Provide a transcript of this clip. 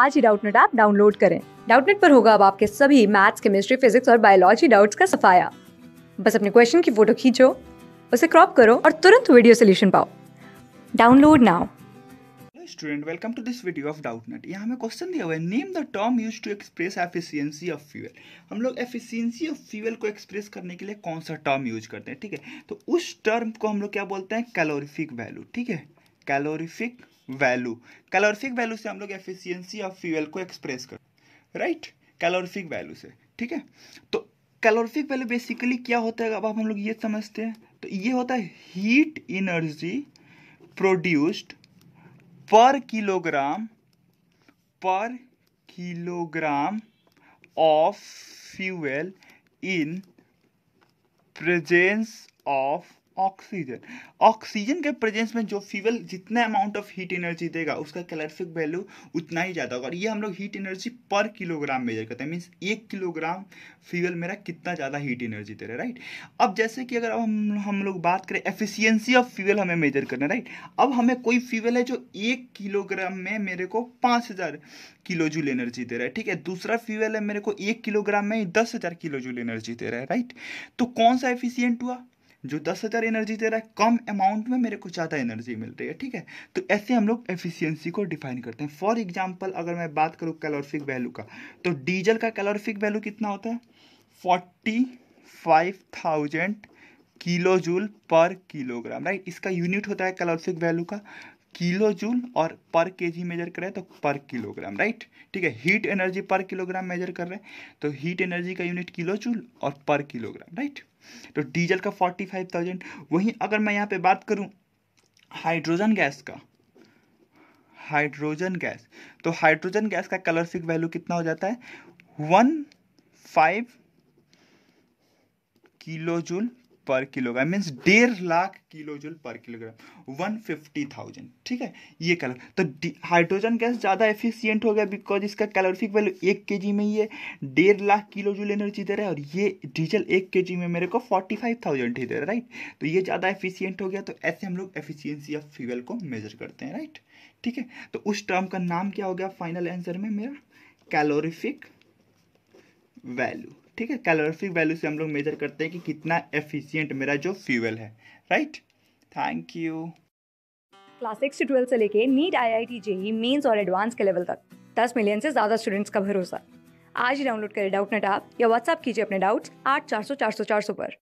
आज ही Doubtnut app download करें डाउटनेट पर होगा अब आपके सभी मैथ्स केमिस्ट्री फिजिक्स और बायोलॉजी डाउट्स का सफाया बस अपने क्वेश्चन की फोटो खींचो उसे क्रॉप करो और तुरंत वीडियो सोल्यूशन पाओ download now student welcome to this video of Doubtnut यहाँ हमें क्वेश्चन दिया हुआ है name the term use to express efficiency of fuel हम लोग एफिशिएंसी ऑफ फ्यूल को एक्सप्रेस करने के लिए कौन सा टर्म यूज करते हैं ठीक है तो उस टर्म को हम लोग क्या बोलते हैं कैलोरीफिक वैल्यू ठीक है कैलोरीफिक वैल्यू कैलोरिफिक वैल्यू से हम लोग एफिशिएंसी ऑफ फ्यूल को एक्सप्रेस कर राइट कैलोरिफिक वैल्यू से ठीक है तो कैलोरिफिक वैल्यू बेसिकली क्या होता है अब हम लोग ये समझते हैं तो ये होता है heat energy produced per kilogram per kilogram of fuel in presence of oxygen oxygen के प्रेजेंस में जो फ्यूल जितना अमाउंट ऑफ हीट एनर्जी देगा उसका कैलोरीफिक वैल्यू उतना ही ज़्यादा होगा और ये हम लोग heat energy per kilogram measure करते हैं मीन्स एक किलोग्राम फ्यूल मेरा कितना ज़्यादा हीट एनर्जी दे रहा है राइट अब जैसे कि अगर हम हम लोग बात करें एफिशियंसी ऑफ फ्यूल हमें मेजर करना राइट अब हमें कोई फ्यूल है जो एक किलोग्राम में मेरे को पाँच हज़ार किलो जूल एनर्जी दे रहा है ठीक है दूसरा फ्यूल है मेरे को एक किलोग्राम में दस हज़ार किलो जूल एनर्जी दे रहा है राइट तो कौन सा एफिशियंट हुआ जो दस हज़ार एनर्जी दे रहा है कम अमाउंट में मेरे को ज़्यादा एनर्जी मिल रही है ठीक है तो ऐसे हम लोग एफिशिएंसी को डिफाइन करते हैं फॉर एग्जाम्पल अगर मैं बात करूँ कैलोरफिक वैल्यू का तो डीजल का कैलोरफिक वैल्यू कितना होता है forty five thousand kilo joule per kilogram right इसका यूनिट होता है कैलोरफिक वैल्यू का किलो जूल और पर केजी मेजर करें तो पर किलोग्राम राइट ठीक है heat energy per kilogram measure कर रहे हैं तो हीट एनर्जी का यूनिट किलो जूल और पर किलोग्राम राइट तो डीजल का फोर्टी फाइव थाउजेंड वहीं अगर मैं यहाँ पे बात करूँ हाइड्रोजन गैस का हाइड्रोजन गैस तो हाइड्रोजन गैस का कलरफिक वैल्यू कितना हो जाता है one five kilo joule per kilogram means डेढ़ lakh kilo joule per kilogram one fifty thousand ठीक है ये कलर तो हाइड्रोजन गैस ज़्यादा एफिशिएंट हो गया बिकॉज इसका कैलोरिफिक वैल्यू एक के जी में ये डेढ़ लाख किलो जूल एनर्जी दे रहा है और ये डीजल एक के जी में मेरे को फोर्टी फाइव थाउजेंड ही दे रहा है राइट तो ये ज़्यादा एफिशियंट हो गया तो ऐसे हम लोग एफिशियंसी ऑफ फ्यूल को मेजर करते हैं राइट ठीक है तो उस टर्म का नाम क्या हो गया फाइनल आंसर में मेरा कैलोरिफिक वैल्यू ठीक है कैलोरीफिक वैल्यू से हम लोग मेजर करते हैं कि कितना एफिशिएंट मेरा जो फ्यूल है right thank you class six से ट्वेल्थ से लेके NEET I I T JEE mains और एडवांस के लेवल तक दस मिलियन से ज़्यादा स्टूडेंट्स का भरोसा आज ही डाउनलोड करें डाउट नेट आप या व्हाट्सअप कीजिए अपने डाउट्स आठ चार सौ चार सौ चार सौ पर